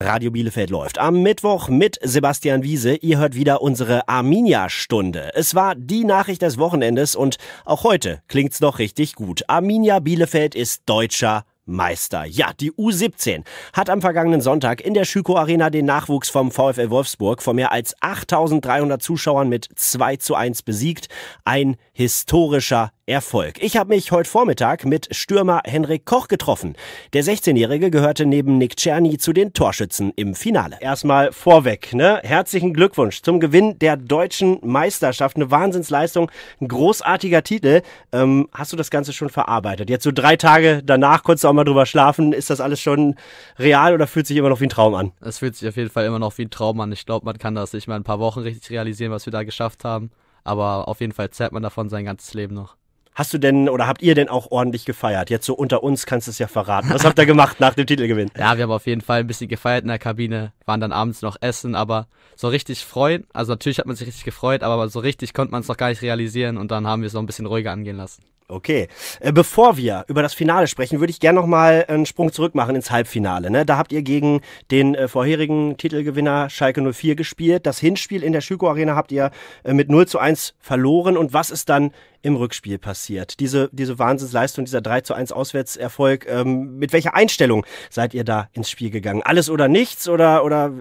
Radio Bielefeld läuft am Mittwoch mit Sebastian Wiese. Ihr hört wieder unsere Arminia-Stunde. Es war die Nachricht des Wochenendes und auch heute klingt's noch richtig gut. Arminia Bielefeld ist deutscher Meister. Ja, die U17 hat am vergangenen Sonntag in der Schüko Arena den Nachwuchs vom VfL Wolfsburg vor mehr als 8300 Zuschauern mit 2 zu 1 besiegt. Ein historischer Erfolg. Ich habe mich heute Vormittag mit Stürmer Henrik Koch getroffen. Der 16-Jährige gehörte neben Nick Czerny zu den Torschützen im Finale. Erstmal vorweg, ne? Herzlichen Glückwunsch zum Gewinn der deutschen Meisterschaft. Eine Wahnsinnsleistung, ein großartiger Titel. Ähm, hast du das Ganze schon verarbeitet? Jetzt so drei Tage danach kurz du mal drüber schlafen? Ist das alles schon real oder fühlt sich immer noch wie ein Traum an? Es fühlt sich auf jeden Fall immer noch wie ein Traum an. Ich glaube, man kann das nicht mal ein paar Wochen richtig realisieren, was wir da geschafft haben. Aber auf jeden Fall zerrt man davon sein ganzes Leben noch. Hast du denn oder habt ihr denn auch ordentlich gefeiert? Jetzt so unter uns kannst du es ja verraten. Was habt ihr gemacht nach dem Titelgewinn? Ja, wir haben auf jeden Fall ein bisschen gefeiert in der Kabine, waren dann abends noch essen, aber so richtig freuen, also natürlich hat man sich richtig gefreut, aber so richtig konnte man es noch gar nicht realisieren und dann haben wir es noch ein bisschen ruhiger angehen lassen. Okay. Äh, bevor wir über das Finale sprechen, würde ich gerne nochmal einen Sprung zurück machen ins Halbfinale. Ne? Da habt ihr gegen den äh, vorherigen Titelgewinner Schalke 04 gespielt. Das Hinspiel in der Schüko Arena habt ihr äh, mit 0 zu 1 verloren. Und was ist dann im Rückspiel passiert. Diese, diese Wahnsinnsleistung, dieser 3 zu 1 Auswärtserfolg, ähm, mit welcher Einstellung seid ihr da ins Spiel gegangen? Alles oder nichts? Oder, oder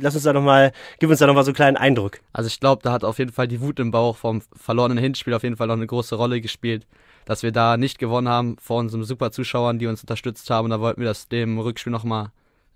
lass uns da nochmal, gib uns da nochmal so einen kleinen Eindruck. Also ich glaube, da hat auf jeden Fall die Wut im Bauch vom verlorenen Hinspiel auf jeden Fall noch eine große Rolle gespielt. Dass wir da nicht gewonnen haben vor unseren super Zuschauern, die uns unterstützt haben. Und da wollten wir das dem Rückspiel nochmal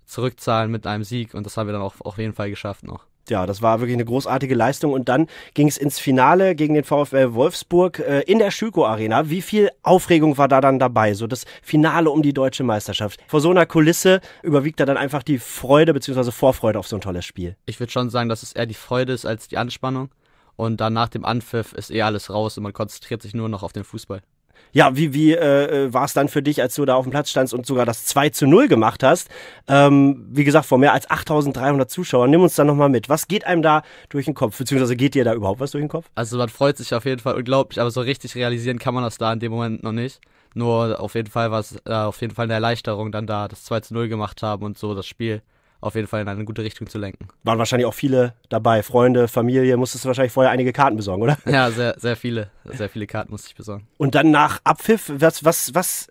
zurückzahlen mit einem Sieg. Und das haben wir dann auch auf jeden Fall geschafft noch ja, das war wirklich eine großartige Leistung. Und dann ging es ins Finale gegen den VfL Wolfsburg äh, in der Schüko Arena. Wie viel Aufregung war da dann dabei? So das Finale um die deutsche Meisterschaft. Vor so einer Kulisse überwiegt da dann einfach die Freude bzw. Vorfreude auf so ein tolles Spiel. Ich würde schon sagen, dass es eher die Freude ist als die Anspannung. Und dann nach dem Anpfiff ist eh alles raus und man konzentriert sich nur noch auf den Fußball. Ja, wie, wie äh, äh war es dann für dich, als du da auf dem Platz standst und sogar das 2 zu 0 gemacht hast? Ähm, wie gesagt, vor mehr als 8300 Zuschauern. Nimm uns da nochmal mit. Was geht einem da durch den Kopf? Beziehungsweise geht dir da überhaupt was durch den Kopf? Also, man freut sich auf jeden Fall unglaublich, aber so richtig realisieren kann man das da in dem Moment noch nicht. Nur auf jeden Fall war es äh, auf jeden Fall eine Erleichterung dann da, das 2 zu 0 gemacht haben und so das Spiel auf jeden Fall in eine gute Richtung zu lenken. Waren wahrscheinlich auch viele dabei, Freunde, Familie, musstest du wahrscheinlich vorher einige Karten besorgen, oder? Ja, sehr, sehr viele, sehr viele Karten musste ich besorgen. Und dann nach Abpfiff, was, was, was,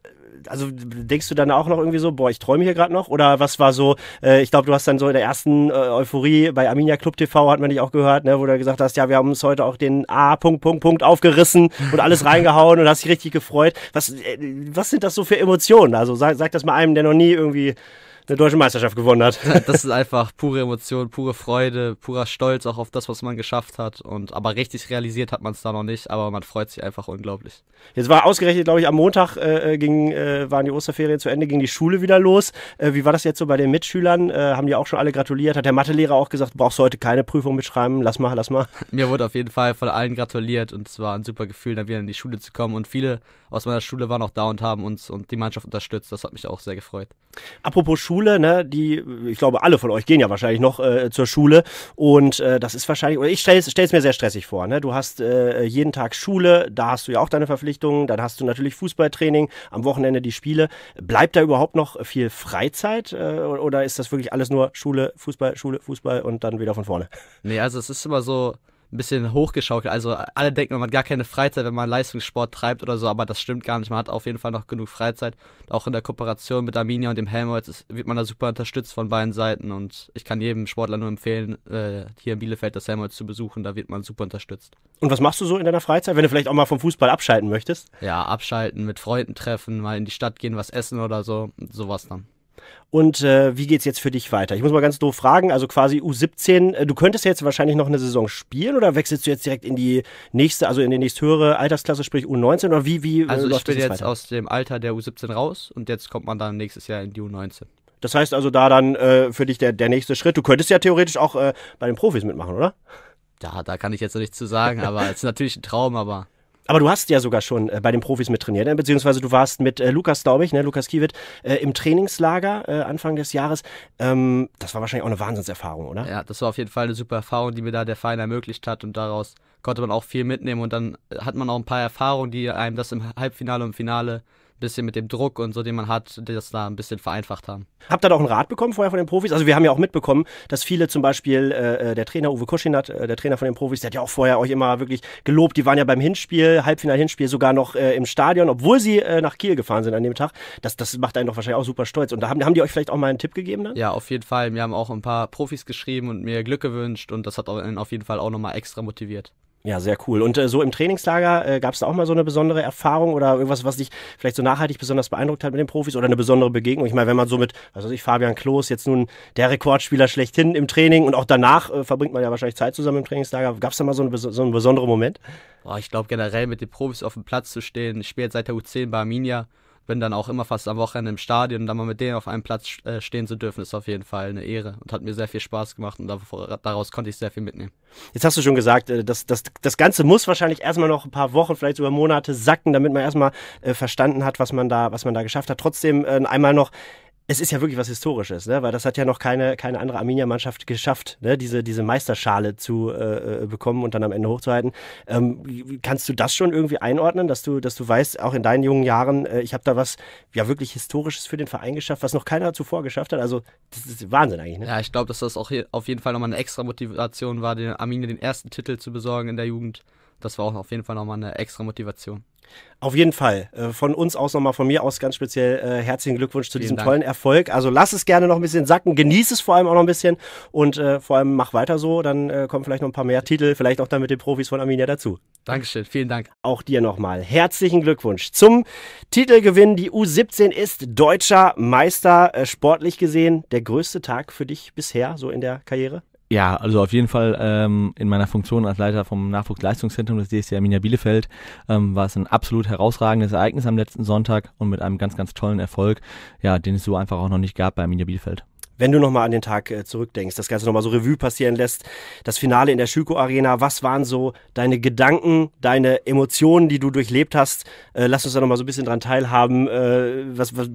also denkst du dann auch noch irgendwie so, boah, ich träume hier gerade noch? Oder was war so, äh, ich glaube, du hast dann so in der ersten äh, Euphorie bei Arminia Club TV, hat man dich auch gehört, ne, wo du gesagt hast, ja, wir haben uns heute auch den A, Punkt, Punkt, Punkt aufgerissen und alles reingehauen und hast dich richtig gefreut. Was, äh, was sind das so für Emotionen? Also sag, sag das mal einem, der noch nie irgendwie eine deutsche Meisterschaft gewonnen hat. Das ist einfach pure Emotion, pure Freude, purer Stolz auch auf das, was man geschafft hat. Und aber richtig realisiert hat man es da noch nicht, aber man freut sich einfach unglaublich. Jetzt war ausgerechnet, glaube ich, am Montag äh, äh, ging, äh, waren die Osterferien zu Ende, ging die Schule wieder los. Äh, wie war das jetzt so bei den Mitschülern? Äh, haben die auch schon alle gratuliert? Hat der Mathelehrer auch gesagt, brauchst du heute keine Prüfung mitschreiben? Lass mal, lass mal. Mir wurde auf jeden Fall von allen gratuliert und es war ein super Gefühl, dann wieder in die Schule zu kommen. Und viele aus meiner Schule waren auch da und haben uns und die Mannschaft unterstützt. Das hat mich auch sehr gefreut. Apropos Schule. Schule, ne? Die, ich glaube, alle von euch gehen ja wahrscheinlich noch äh, zur Schule und äh, das ist wahrscheinlich, oder ich stelle es mir sehr stressig vor, ne? Du hast äh, jeden Tag Schule, da hast du ja auch deine Verpflichtungen, dann hast du natürlich Fußballtraining, am Wochenende die Spiele. Bleibt da überhaupt noch viel Freizeit äh, oder ist das wirklich alles nur Schule, Fußball, Schule, Fußball und dann wieder von vorne? Nee, also es ist immer so, ein bisschen hochgeschaukelt. Also alle denken, man hat gar keine Freizeit, wenn man Leistungssport treibt oder so, aber das stimmt gar nicht. Man hat auf jeden Fall noch genug Freizeit. Auch in der Kooperation mit Arminia und dem Helmholtz wird man da super unterstützt von beiden Seiten und ich kann jedem Sportler nur empfehlen, äh, hier in Bielefeld das Helmholtz zu besuchen, da wird man super unterstützt. Und was machst du so in deiner Freizeit, wenn du vielleicht auch mal vom Fußball abschalten möchtest? Ja, abschalten, mit Freunden treffen, mal in die Stadt gehen, was essen oder so, sowas dann. Und äh, wie es jetzt für dich weiter? Ich muss mal ganz doof fragen, also quasi U17, äh, du könntest ja jetzt wahrscheinlich noch eine Saison spielen oder wechselst du jetzt direkt in die nächste, also in die nächsthöhere Altersklasse, sprich U19 oder wie wie äh, Also ich bin jetzt weiter? aus dem Alter der U17 raus und jetzt kommt man dann nächstes Jahr in die U19. Das heißt also da dann äh, für dich der, der nächste Schritt. Du könntest ja theoretisch auch äh, bei den Profis mitmachen, oder? Ja, da kann ich jetzt noch nichts zu sagen, aber es ist natürlich ein Traum, aber aber du hast ja sogar schon äh, bei den Profis mit trainiert, ne? beziehungsweise du warst mit äh, Lukas, glaube ich, ne? Lukas Kiewit, äh, im Trainingslager äh, Anfang des Jahres. Ähm, das war wahrscheinlich auch eine Wahnsinnserfahrung, oder? Ja, das war auf jeden Fall eine super Erfahrung, die mir da der Verein ermöglicht hat und daraus konnte man auch viel mitnehmen und dann äh, hat man auch ein paar Erfahrungen, die einem das im Halbfinale und Finale bisschen mit dem Druck und so, den man hat, das da ein bisschen vereinfacht haben. Habt ihr da auch einen Rat bekommen vorher von den Profis? Also wir haben ja auch mitbekommen, dass viele zum Beispiel äh, äh, der Trainer Uwe Kuschinat, äh, der Trainer von den Profis, der hat ja auch vorher euch immer wirklich gelobt. Die waren ja beim Hinspiel, Halbfinal-Hinspiel sogar noch äh, im Stadion, obwohl sie äh, nach Kiel gefahren sind an dem Tag. Das, das macht einen doch wahrscheinlich auch super stolz. Und da haben, haben die euch vielleicht auch mal einen Tipp gegeben dann? Ja, auf jeden Fall. Wir haben auch ein paar Profis geschrieben und mir Glück gewünscht und das hat auf jeden Fall auch nochmal extra motiviert. Ja, sehr cool. Und äh, so im Trainingslager äh, gab es da auch mal so eine besondere Erfahrung oder irgendwas, was dich vielleicht so nachhaltig besonders beeindruckt hat mit den Profis oder eine besondere Begegnung? Ich meine, wenn man so mit, was weiß ich, Fabian Klos, jetzt nun der Rekordspieler schlechthin im Training und auch danach äh, verbringt man ja wahrscheinlich Zeit zusammen im Trainingslager. Gab es da mal so, eine, so einen besonderen Moment? Oh, ich glaube generell mit den Profis auf dem Platz zu stehen. Ich seit der U10 bei Arminia bin dann auch immer fast am Wochenende im Stadion und dann mal mit denen auf einem Platz äh, stehen zu dürfen, ist auf jeden Fall eine Ehre und hat mir sehr viel Spaß gemacht und daraus konnte ich sehr viel mitnehmen. Jetzt hast du schon gesagt, äh, das, das, das Ganze muss wahrscheinlich erstmal noch ein paar Wochen, vielleicht sogar Monate sacken, damit man erstmal äh, verstanden hat, was man da, was man da geschafft hat. Trotzdem einmal noch es ist ja wirklich was Historisches, ne? weil das hat ja noch keine, keine andere Arminia-Mannschaft geschafft, ne? diese, diese Meisterschale zu äh, äh, bekommen und dann am Ende hochzuhalten. Ähm, kannst du das schon irgendwie einordnen, dass du, dass du weißt, auch in deinen jungen Jahren, äh, ich habe da was ja wirklich Historisches für den Verein geschafft, was noch keiner zuvor geschafft hat? Also, das ist Wahnsinn eigentlich. Ne? Ja, ich glaube, dass das auch hier auf jeden Fall nochmal eine extra Motivation war, den Arminia den ersten Titel zu besorgen in der Jugend das war auch auf jeden Fall nochmal eine extra Motivation. Auf jeden Fall. Äh, von uns aus nochmal, von mir aus ganz speziell äh, herzlichen Glückwunsch zu Vielen diesem Dank. tollen Erfolg. Also lass es gerne noch ein bisschen sacken, genieß es vor allem auch noch ein bisschen und äh, vor allem mach weiter so, dann äh, kommen vielleicht noch ein paar mehr Titel, vielleicht auch dann mit den Profis von Arminia dazu. Dankeschön. Vielen Dank. Auch dir nochmal herzlichen Glückwunsch zum Titelgewinn. Die U17 ist deutscher Meister, äh, sportlich gesehen der größte Tag für dich bisher so in der Karriere? Ja, also auf jeden Fall ähm, in meiner Funktion als Leiter vom Nachwuchsleistungszentrum des DSC Arminia Bielefeld ähm, war es ein absolut herausragendes Ereignis am letzten Sonntag und mit einem ganz, ganz tollen Erfolg, ja, den es so einfach auch noch nicht gab bei Arminia Bielefeld wenn du nochmal an den Tag äh, zurückdenkst, das Ganze nochmal so Revue passieren lässt, das Finale in der Schüko Arena, was waren so deine Gedanken, deine Emotionen, die du durchlebt hast? Äh, lass uns da nochmal so ein bisschen dran teilhaben, äh, was, was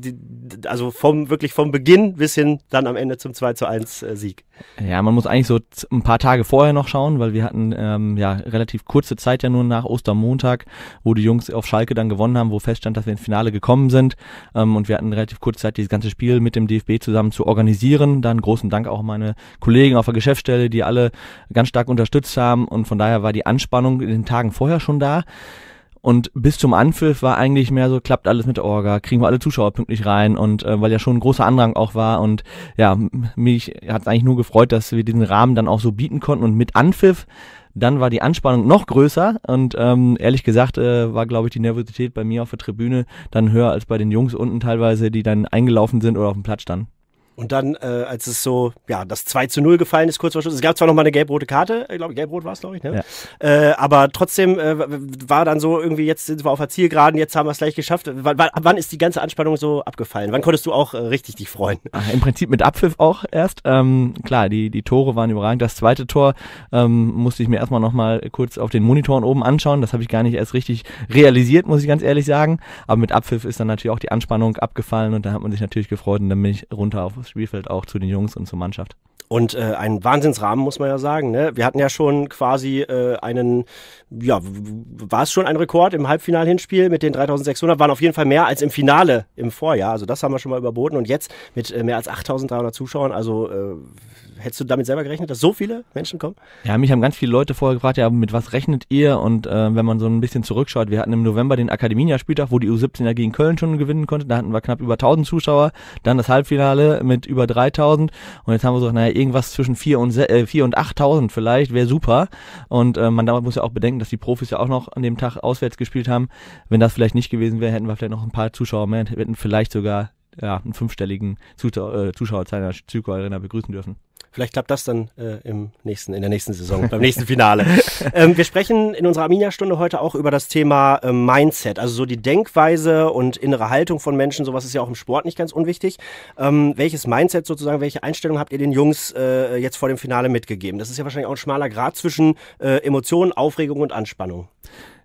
also vom, wirklich vom Beginn bis hin dann am Ende zum 2 zu 1 Sieg. Ja, man muss eigentlich so ein paar Tage vorher noch schauen, weil wir hatten ähm, ja relativ kurze Zeit ja nur nach Ostermontag, wo die Jungs auf Schalke dann gewonnen haben, wo feststand, dass wir ins Finale gekommen sind. Ähm, und wir hatten relativ kurze Zeit, dieses ganze Spiel mit dem DFB zusammen zu organisieren organisieren. Dann großen Dank auch meine Kollegen auf der Geschäftsstelle, die alle ganz stark unterstützt haben und von daher war die Anspannung in den Tagen vorher schon da. Und bis zum Anpfiff war eigentlich mehr so, klappt alles mit Orga, kriegen wir alle Zuschauer pünktlich rein und äh, weil ja schon ein großer Andrang auch war und ja, mich hat eigentlich nur gefreut, dass wir diesen Rahmen dann auch so bieten konnten und mit Anpfiff, dann war die Anspannung noch größer und ähm, ehrlich gesagt äh, war, glaube ich, die Nervosität bei mir auf der Tribüne dann höher als bei den Jungs unten teilweise, die dann eingelaufen sind oder auf dem Platz standen. Und dann, äh, als es so, ja, das 2 zu 0 gefallen ist, kurz vor Schluss, es gab zwar noch mal eine gelb-rote Karte, ich äh, glaube, gelb-rot war es, glaube ich, ne? Ja. Äh, aber trotzdem äh, war dann so irgendwie, jetzt sind wir auf der Zielgeraden, jetzt haben wir es gleich geschafft. W wann ist die ganze Anspannung so abgefallen? Wann konntest du auch äh, richtig dich freuen? Ach, Im Prinzip mit Abpfiff auch erst. Ähm, klar, die, die Tore waren überragend. Das zweite Tor ähm, musste ich mir erstmal noch mal kurz auf den Monitoren oben anschauen. Das habe ich gar nicht erst richtig realisiert, muss ich ganz ehrlich sagen. Aber mit Abpfiff ist dann natürlich auch die Anspannung abgefallen und da hat man sich natürlich gefreut und dann bin ich runter auf aufs Spielfeld auch zu den Jungs und zur Mannschaft. Und äh, ein Wahnsinnsrahmen, muss man ja sagen. Ne? Wir hatten ja schon quasi äh, einen, ja, war es schon ein Rekord im Halbfinal-Hinspiel mit den 3600, waren auf jeden Fall mehr als im Finale im Vorjahr. Also das haben wir schon mal überboten. Und jetzt mit äh, mehr als 8300 Zuschauern, also äh, hättest du damit selber gerechnet, dass so viele Menschen kommen? Ja, mich haben ganz viele Leute vorher gefragt, ja, mit was rechnet ihr? Und äh, wenn man so ein bisschen zurückschaut, wir hatten im November den akademia spieltag wo die U17 ja gegen Köln schon gewinnen konnte. Da hatten wir knapp über 1000 Zuschauer. Dann das Halbfinale mit über 3000. Und jetzt haben wir so, naja, irgendwas zwischen 4 und, äh, 4 und 8000 vielleicht, wäre super. Und äh, man muss ja auch bedenken, dass die Profis ja auch noch an dem Tag auswärts gespielt haben. Wenn das vielleicht nicht gewesen wäre, hätten wir vielleicht noch ein paar Zuschauer mehr, hätten vielleicht sogar ja, einen fünfstelligen Zuschauer, äh, Zuschauerzahl in der Zyko Arena begrüßen dürfen. Vielleicht klappt das dann äh, im nächsten, in der nächsten Saison, beim nächsten Finale. ähm, wir sprechen in unserer Arminia-Stunde heute auch über das Thema äh, Mindset, also so die Denkweise und innere Haltung von Menschen. Sowas ist ja auch im Sport nicht ganz unwichtig. Ähm, welches Mindset sozusagen, welche Einstellung habt ihr den Jungs äh, jetzt vor dem Finale mitgegeben? Das ist ja wahrscheinlich auch ein schmaler Grad zwischen äh, Emotionen, Aufregung und Anspannung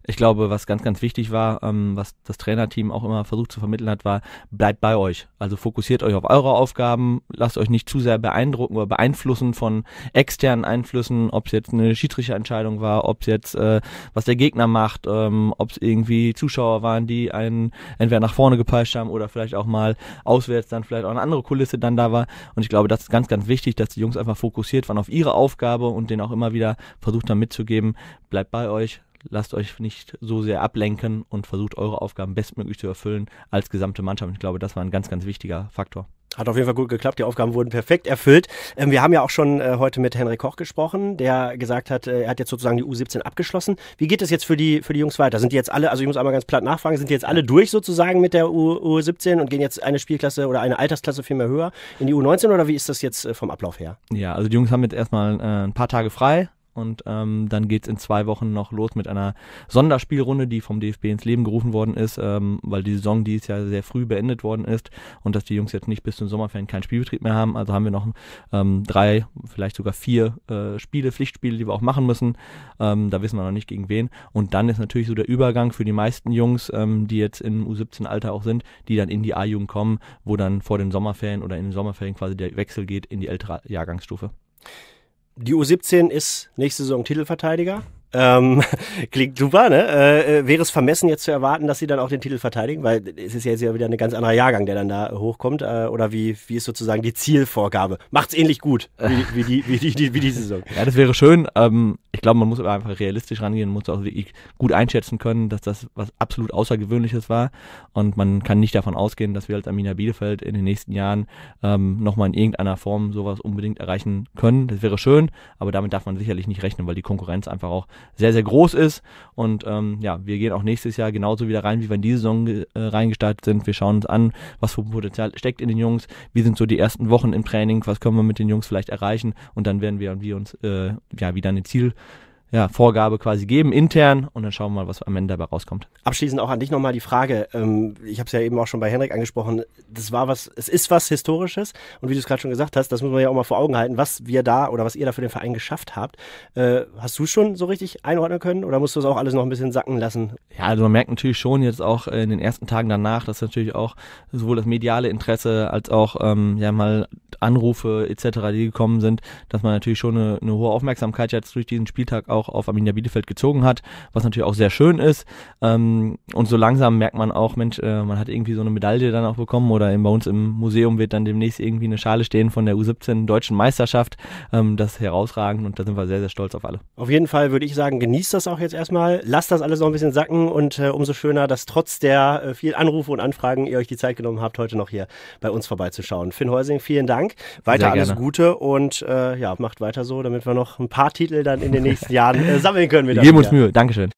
ich glaube, was ganz, ganz wichtig war, ähm, was das Trainerteam auch immer versucht zu vermitteln hat, war, bleibt bei euch. Also fokussiert euch auf eure Aufgaben, lasst euch nicht zu sehr beeindrucken oder beeinflussen von externen Einflüssen, ob es jetzt eine Entscheidung war, ob es jetzt, äh, was der Gegner macht, ähm, ob es irgendwie Zuschauer waren, die einen entweder nach vorne gepeitscht haben oder vielleicht auch mal auswärts dann vielleicht auch eine andere Kulisse dann da war. Und ich glaube, das ist ganz, ganz wichtig, dass die Jungs einfach fokussiert waren auf ihre Aufgabe und denen auch immer wieder versucht haben mitzugeben, bleibt bei euch, lasst euch nicht so sehr ablenken und versucht eure Aufgaben bestmöglich zu erfüllen als gesamte Mannschaft. Ich glaube, das war ein ganz, ganz wichtiger Faktor. Hat auf jeden Fall gut geklappt. Die Aufgaben wurden perfekt erfüllt. Ähm, wir haben ja auch schon äh, heute mit Henry Koch gesprochen, der gesagt hat, äh, er hat jetzt sozusagen die U17 abgeschlossen. Wie geht es jetzt für die, für die Jungs weiter? Sind die jetzt alle, also ich muss einmal ganz platt nachfragen, sind die jetzt alle durch sozusagen mit der U, U17 und gehen jetzt eine Spielklasse oder eine Altersklasse viel mehr höher in die U19 oder wie ist das jetzt äh, vom Ablauf her? Ja, also die Jungs haben jetzt erstmal äh, ein paar Tage frei, und ähm, dann es in zwei Wochen noch los mit einer Sonderspielrunde, die vom DFB ins Leben gerufen worden ist, ähm, weil die Saison dieses Jahr sehr früh beendet worden ist und dass die Jungs jetzt nicht bis zum Sommerferien keinen Spielbetrieb mehr haben. Also haben wir noch ähm, drei, vielleicht sogar vier äh, Spiele, Pflichtspiele, die wir auch machen müssen. Ähm, da wissen wir noch nicht gegen wen. Und dann ist natürlich so der Übergang für die meisten Jungs, ähm, die jetzt im U17-Alter auch sind, die dann in die A-Jugend kommen, wo dann vor den Sommerferien oder in den Sommerferien quasi der Wechsel geht in die ältere Jahrgangsstufe die U17 ist nächste Saison Titelverteidiger. Ähm, klingt super, ne? Äh, äh, wäre es vermessen, jetzt zu erwarten, dass sie dann auch den Titel verteidigen, weil es ist ja jetzt ja wieder ein ganz anderer Jahrgang, der dann da hochkommt. Äh, oder wie, wie ist sozusagen die Zielvorgabe? Macht's ähnlich gut wie, wie, die, wie, die, wie, die, wie die Saison. Ja, das wäre schön. Ähm, ich glaube, man muss aber einfach realistisch rangehen, muss auch wirklich gut einschätzen können, dass das was absolut Außergewöhnliches war. Und man kann nicht davon ausgehen, dass wir als Amina Bielefeld in den nächsten Jahren ähm, nochmal in irgendeiner Form sowas unbedingt erreichen können. Das wäre schön, aber damit darf man sicherlich nicht rechnen, weil die Konkurrenz einfach auch sehr, sehr groß ist. Und ähm, ja, wir gehen auch nächstes Jahr genauso wieder rein, wie wir in diese Saison äh, reingestartet sind. Wir schauen uns an, was für Potenzial steckt in den Jungs, wie sind so die ersten Wochen im Training, was können wir mit den Jungs vielleicht erreichen und dann werden wir, wir uns äh, ja wieder ein Ziel ja, Vorgabe quasi geben, intern, und dann schauen wir mal, was am Ende dabei rauskommt. Abschließend auch an dich nochmal die Frage, ähm, ich habe es ja eben auch schon bei Henrik angesprochen, das war was, es ist was Historisches und wie du es gerade schon gesagt hast, das muss man ja auch mal vor Augen halten, was wir da oder was ihr da für den Verein geschafft habt. Äh, hast du schon so richtig einordnen können oder musst du es auch alles noch ein bisschen sacken lassen? Ja, also man merkt natürlich schon jetzt auch in den ersten Tagen danach, dass natürlich auch sowohl das mediale Interesse als auch ähm, ja mal Anrufe etc., die gekommen sind, dass man natürlich schon eine, eine hohe Aufmerksamkeit jetzt durch diesen Spieltag auch auch auf Arminia Bielefeld gezogen hat, was natürlich auch sehr schön ist. Ähm, und so langsam merkt man auch, Mensch, äh, man hat irgendwie so eine Medaille dann auch bekommen oder eben bei uns im Museum wird dann demnächst irgendwie eine Schale stehen von der U17 deutschen Meisterschaft. Ähm, das ist herausragend und da sind wir sehr, sehr stolz auf alle. Auf jeden Fall würde ich sagen, genießt das auch jetzt erstmal, lasst das alles noch ein bisschen sacken und äh, umso schöner, dass trotz der äh, vielen Anrufe und Anfragen ihr euch die Zeit genommen habt, heute noch hier bei uns vorbeizuschauen. Finn Häusing, vielen Dank. Weiter alles Gute und äh, ja, macht weiter so, damit wir noch ein paar Titel dann in den nächsten Jahren äh, sammeln können wir. Wir geben uns Mühe. Dankeschön.